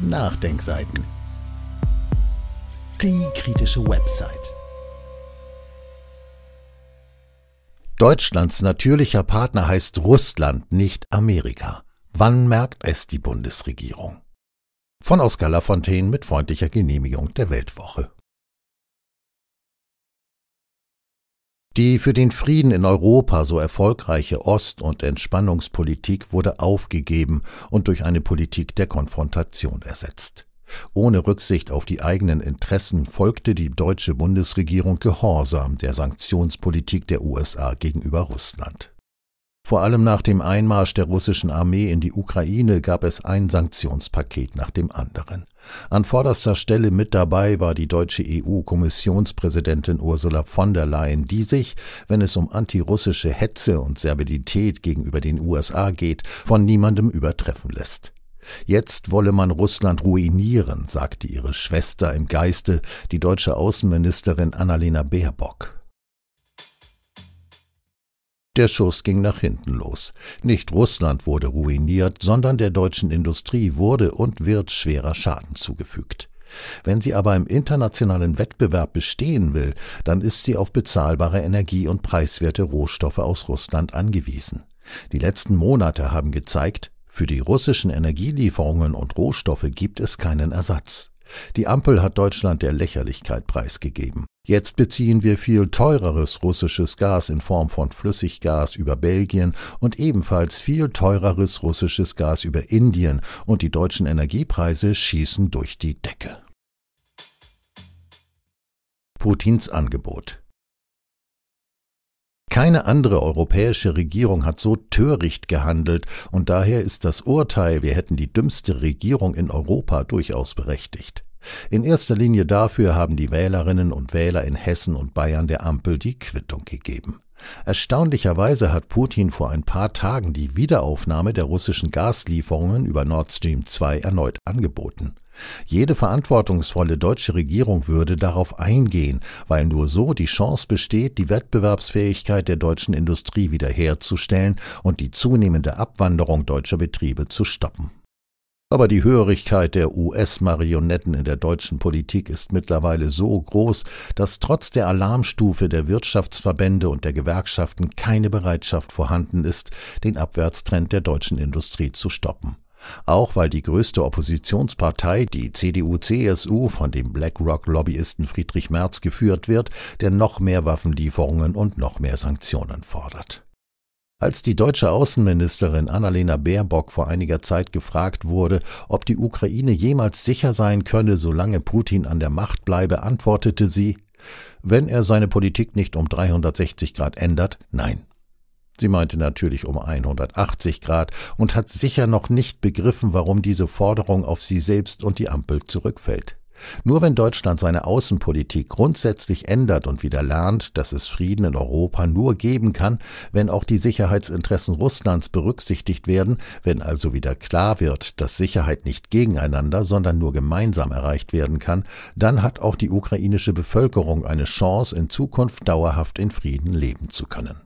Nachdenkseiten. Die kritische Website. Deutschlands natürlicher Partner heißt Russland, nicht Amerika. Wann merkt es die Bundesregierung? Von Oskar Lafontaine mit freundlicher Genehmigung der Weltwoche. Die für den Frieden in Europa so erfolgreiche Ost- und Entspannungspolitik wurde aufgegeben und durch eine Politik der Konfrontation ersetzt. Ohne Rücksicht auf die eigenen Interessen folgte die deutsche Bundesregierung gehorsam der Sanktionspolitik der USA gegenüber Russland. Vor allem nach dem Einmarsch der russischen Armee in die Ukraine gab es ein Sanktionspaket nach dem anderen. An vorderster Stelle mit dabei war die deutsche EU-Kommissionspräsidentin Ursula von der Leyen, die sich, wenn es um antirussische Hetze und Serbidität gegenüber den USA geht, von niemandem übertreffen lässt. Jetzt wolle man Russland ruinieren, sagte ihre Schwester im Geiste, die deutsche Außenministerin Annalena Baerbock. Der Schuss ging nach hinten los. Nicht Russland wurde ruiniert, sondern der deutschen Industrie wurde und wird schwerer Schaden zugefügt. Wenn sie aber im internationalen Wettbewerb bestehen will, dann ist sie auf bezahlbare Energie und preiswerte Rohstoffe aus Russland angewiesen. Die letzten Monate haben gezeigt, für die russischen Energielieferungen und Rohstoffe gibt es keinen Ersatz. Die Ampel hat Deutschland der Lächerlichkeit preisgegeben. Jetzt beziehen wir viel teureres russisches Gas in Form von Flüssiggas über Belgien und ebenfalls viel teureres russisches Gas über Indien, und die deutschen Energiepreise schießen durch die Decke. Putins Angebot keine andere europäische Regierung hat so töricht gehandelt, und daher ist das Urteil, wir hätten die dümmste Regierung in Europa durchaus berechtigt. In erster Linie dafür haben die Wählerinnen und Wähler in Hessen und Bayern der Ampel die Quittung gegeben. Erstaunlicherweise hat Putin vor ein paar Tagen die Wiederaufnahme der russischen Gaslieferungen über Nord Stream 2 erneut angeboten. Jede verantwortungsvolle deutsche Regierung würde darauf eingehen, weil nur so die Chance besteht, die Wettbewerbsfähigkeit der deutschen Industrie wiederherzustellen und die zunehmende Abwanderung deutscher Betriebe zu stoppen aber die Hörigkeit der US-Marionetten in der deutschen Politik ist mittlerweile so groß, dass trotz der Alarmstufe der Wirtschaftsverbände und der Gewerkschaften keine Bereitschaft vorhanden ist, den Abwärtstrend der deutschen Industrie zu stoppen. Auch weil die größte Oppositionspartei, die CDU-CSU, von dem BlackRock-Lobbyisten Friedrich Merz geführt wird, der noch mehr Waffenlieferungen und noch mehr Sanktionen fordert. Als die deutsche Außenministerin Annalena Baerbock vor einiger Zeit gefragt wurde, ob die Ukraine jemals sicher sein könne, solange Putin an der Macht bleibe, antwortete sie, wenn er seine Politik nicht um 360 Grad ändert, nein. Sie meinte natürlich um 180 Grad und hat sicher noch nicht begriffen, warum diese Forderung auf sie selbst und die Ampel zurückfällt. Nur wenn Deutschland seine Außenpolitik grundsätzlich ändert und wieder lernt, dass es Frieden in Europa nur geben kann, wenn auch die Sicherheitsinteressen Russlands berücksichtigt werden, wenn also wieder klar wird, dass Sicherheit nicht gegeneinander, sondern nur gemeinsam erreicht werden kann, dann hat auch die ukrainische Bevölkerung eine Chance, in Zukunft dauerhaft in Frieden leben zu können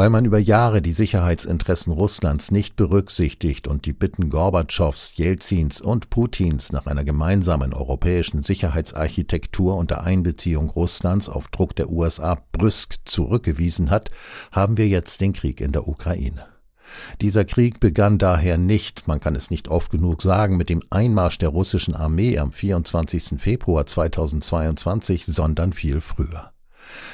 weil man über Jahre die Sicherheitsinteressen Russlands nicht berücksichtigt und die Bitten Gorbatschows, Jelzins und Putins nach einer gemeinsamen europäischen Sicherheitsarchitektur unter Einbeziehung Russlands auf Druck der USA brüsk zurückgewiesen hat, haben wir jetzt den Krieg in der Ukraine. Dieser Krieg begann daher nicht, man kann es nicht oft genug sagen, mit dem Einmarsch der russischen Armee am 24. Februar 2022, sondern viel früher.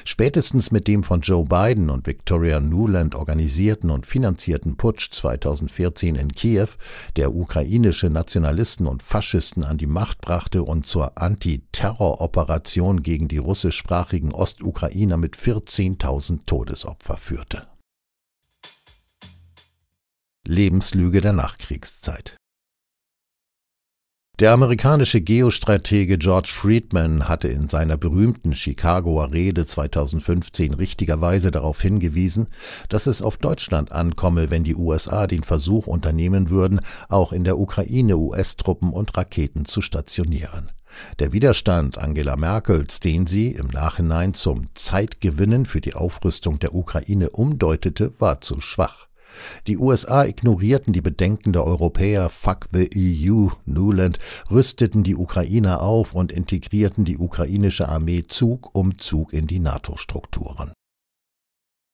Spätestens mit dem von Joe Biden und Victoria Nuland organisierten und finanzierten Putsch 2014 in Kiew, der ukrainische Nationalisten und Faschisten an die Macht brachte und zur Anti-Terror-Operation gegen die russischsprachigen Ostukrainer mit 14.000 Todesopfer führte. Lebenslüge der Nachkriegszeit. Der amerikanische Geostratege George Friedman hatte in seiner berühmten Chicagoer Rede 2015 richtigerweise darauf hingewiesen, dass es auf Deutschland ankomme, wenn die USA den Versuch unternehmen würden, auch in der Ukraine US-Truppen und Raketen zu stationieren. Der Widerstand Angela Merkels, den sie im Nachhinein zum Zeitgewinnen für die Aufrüstung der Ukraine umdeutete, war zu schwach. Die USA ignorierten die Bedenken der Europäer, fuck the EU, Newland, rüsteten die Ukrainer auf und integrierten die ukrainische Armee Zug um Zug in die NATO-Strukturen.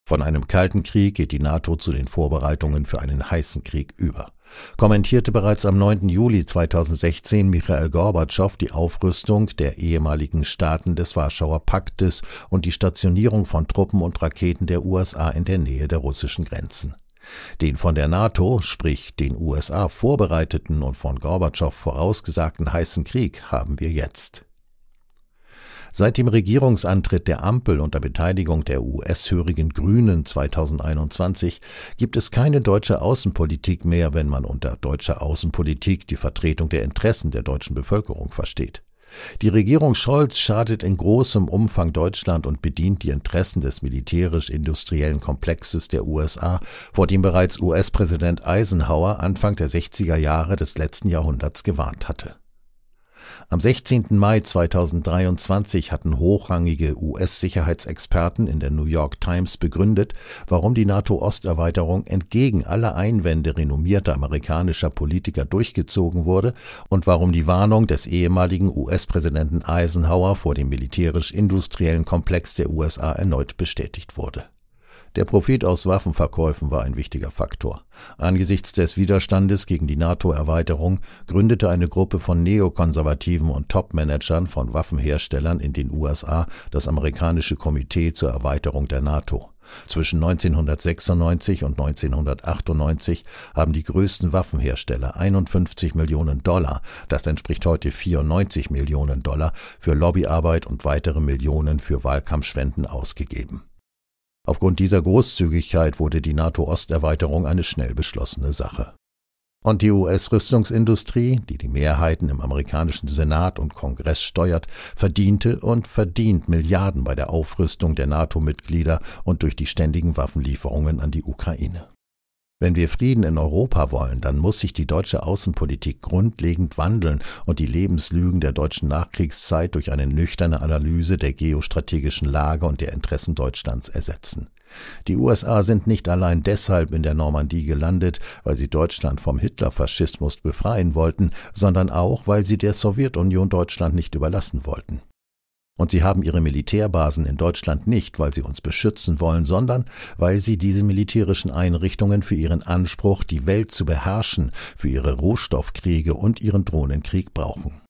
Von einem kalten Krieg geht die NATO zu den Vorbereitungen für einen heißen Krieg über. Kommentierte bereits am 9. Juli 2016 Michael Gorbatschow die Aufrüstung der ehemaligen Staaten des Warschauer Paktes und die Stationierung von Truppen und Raketen der USA in der Nähe der russischen Grenzen. Den von der NATO, sprich den USA vorbereiteten und von Gorbatschow vorausgesagten heißen Krieg haben wir jetzt. Seit dem Regierungsantritt der Ampel unter Beteiligung der US-hörigen Grünen 2021 gibt es keine deutsche Außenpolitik mehr, wenn man unter deutscher Außenpolitik die Vertretung der Interessen der deutschen Bevölkerung versteht. Die Regierung Scholz schadet in großem Umfang Deutschland und bedient die Interessen des militärisch-industriellen Komplexes der USA, vor dem bereits US-Präsident Eisenhower Anfang der 60er Jahre des letzten Jahrhunderts gewarnt hatte. Am 16. Mai 2023 hatten hochrangige US-Sicherheitsexperten in der New York Times begründet, warum die NATO-Osterweiterung entgegen aller Einwände renommierter amerikanischer Politiker durchgezogen wurde und warum die Warnung des ehemaligen US-Präsidenten Eisenhower vor dem militärisch-industriellen Komplex der USA erneut bestätigt wurde. Der Profit aus Waffenverkäufen war ein wichtiger Faktor. Angesichts des Widerstandes gegen die NATO-Erweiterung gründete eine Gruppe von Neokonservativen und Top-Managern von Waffenherstellern in den USA das amerikanische Komitee zur Erweiterung der NATO. Zwischen 1996 und 1998 haben die größten Waffenhersteller 51 Millionen Dollar, das entspricht heute 94 Millionen Dollar, für Lobbyarbeit und weitere Millionen für Wahlkampfschwenden ausgegeben. Aufgrund dieser Großzügigkeit wurde die NATO-Osterweiterung eine schnell beschlossene Sache. Und die US-Rüstungsindustrie, die die Mehrheiten im amerikanischen Senat und Kongress steuert, verdiente und verdient Milliarden bei der Aufrüstung der NATO-Mitglieder und durch die ständigen Waffenlieferungen an die Ukraine. Wenn wir Frieden in Europa wollen, dann muss sich die deutsche Außenpolitik grundlegend wandeln und die Lebenslügen der deutschen Nachkriegszeit durch eine nüchterne Analyse der geostrategischen Lage und der Interessen Deutschlands ersetzen. Die USA sind nicht allein deshalb in der Normandie gelandet, weil sie Deutschland vom Hitlerfaschismus befreien wollten, sondern auch, weil sie der Sowjetunion Deutschland nicht überlassen wollten. Und sie haben ihre Militärbasen in Deutschland nicht, weil sie uns beschützen wollen, sondern weil sie diese militärischen Einrichtungen für ihren Anspruch, die Welt zu beherrschen, für ihre Rohstoffkriege und ihren Drohnenkrieg brauchen.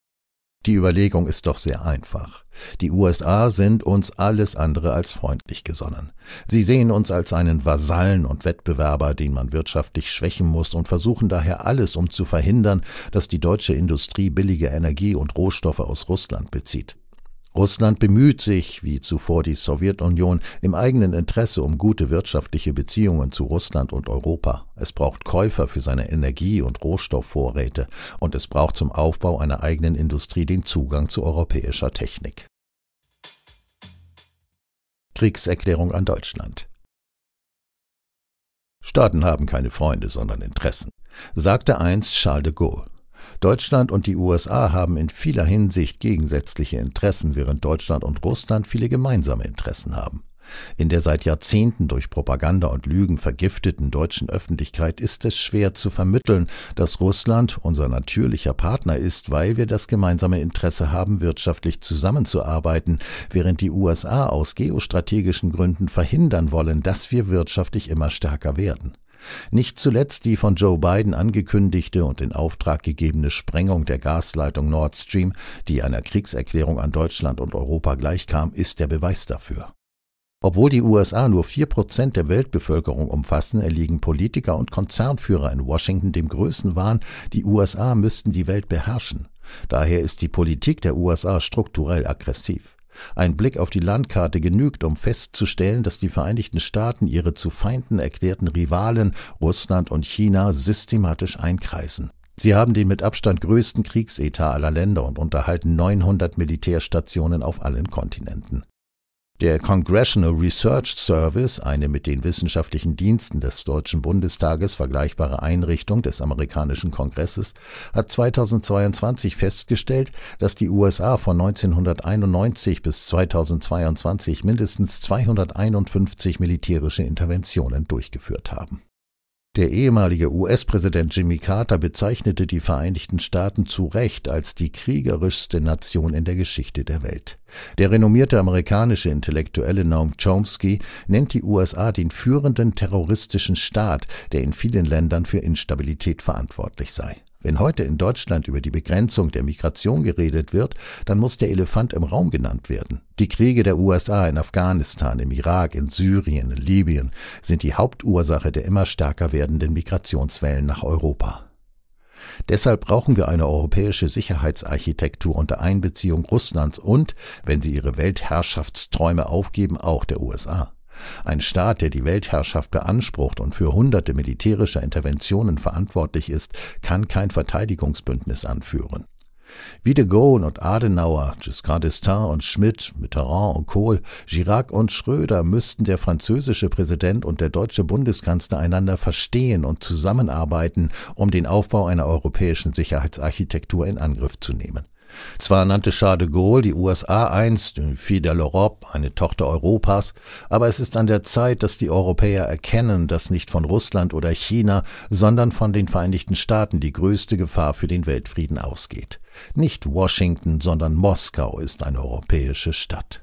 Die Überlegung ist doch sehr einfach. Die USA sind uns alles andere als freundlich gesonnen. Sie sehen uns als einen Vasallen und Wettbewerber, den man wirtschaftlich schwächen muss und versuchen daher alles, um zu verhindern, dass die deutsche Industrie billige Energie und Rohstoffe aus Russland bezieht. Russland bemüht sich, wie zuvor die Sowjetunion, im eigenen Interesse um gute wirtschaftliche Beziehungen zu Russland und Europa. Es braucht Käufer für seine Energie- und Rohstoffvorräte, und es braucht zum Aufbau einer eigenen Industrie den Zugang zu europäischer Technik. Kriegserklärung an Deutschland. Staaten haben keine Freunde, sondern Interessen, sagte einst Charles de Gaulle. Deutschland und die USA haben in vieler Hinsicht gegensätzliche Interessen, während Deutschland und Russland viele gemeinsame Interessen haben. In der seit Jahrzehnten durch Propaganda und Lügen vergifteten deutschen Öffentlichkeit ist es schwer zu vermitteln, dass Russland unser natürlicher Partner ist, weil wir das gemeinsame Interesse haben, wirtschaftlich zusammenzuarbeiten, während die USA aus geostrategischen Gründen verhindern wollen, dass wir wirtschaftlich immer stärker werden. Nicht zuletzt die von Joe Biden angekündigte und in Auftrag gegebene Sprengung der Gasleitung Nord Stream, die einer Kriegserklärung an Deutschland und Europa gleichkam, ist der Beweis dafür. Obwohl die USA nur vier Prozent der Weltbevölkerung umfassen, erliegen Politiker und Konzernführer in Washington dem Größenwahn, die USA müssten die Welt beherrschen. Daher ist die Politik der USA strukturell aggressiv. Ein Blick auf die Landkarte genügt, um festzustellen, dass die Vereinigten Staaten ihre zu Feinden erklärten Rivalen Russland und China systematisch einkreisen. Sie haben den mit Abstand größten Kriegsetat aller Länder und unterhalten 900 Militärstationen auf allen Kontinenten. Der Congressional Research Service, eine mit den wissenschaftlichen Diensten des Deutschen Bundestages vergleichbare Einrichtung des amerikanischen Kongresses, hat 2022 festgestellt, dass die USA von 1991 bis 2022 mindestens 251 militärische Interventionen durchgeführt haben der ehemalige US-Präsident Jimmy Carter bezeichnete die Vereinigten Staaten zu Recht als die kriegerischste Nation in der Geschichte der Welt. Der renommierte amerikanische Intellektuelle Noam Chomsky nennt die USA den führenden terroristischen Staat, der in vielen Ländern für Instabilität verantwortlich sei wenn heute in Deutschland über die Begrenzung der Migration geredet wird, dann muss der Elefant im Raum genannt werden. Die Kriege der USA in Afghanistan, im Irak, in Syrien, in Libyen sind die Hauptursache der immer stärker werdenden Migrationswellen nach Europa. Deshalb brauchen wir eine europäische Sicherheitsarchitektur unter Einbeziehung Russlands und, wenn sie ihre Weltherrschaftsträume aufgeben, auch der USA. Ein Staat, der die Weltherrschaft beansprucht und für hunderte militärischer Interventionen verantwortlich ist, kann kein Verteidigungsbündnis anführen. Wie de Gaulle und Adenauer, Giscard d'Estaing und Schmidt, Mitterrand und Kohl, Girac und Schröder müssten der französische Präsident und der deutsche Bundeskanzler einander verstehen und zusammenarbeiten, um den Aufbau einer europäischen Sicherheitsarchitektur in Angriff zu nehmen. Zwar nannte Charles de Gaulle die USA einst de äh, l'Europe, eine Tochter Europas, aber es ist an der Zeit, dass die Europäer erkennen, dass nicht von Russland oder China, sondern von den Vereinigten Staaten die größte Gefahr für den Weltfrieden ausgeht. Nicht Washington, sondern Moskau ist eine europäische Stadt.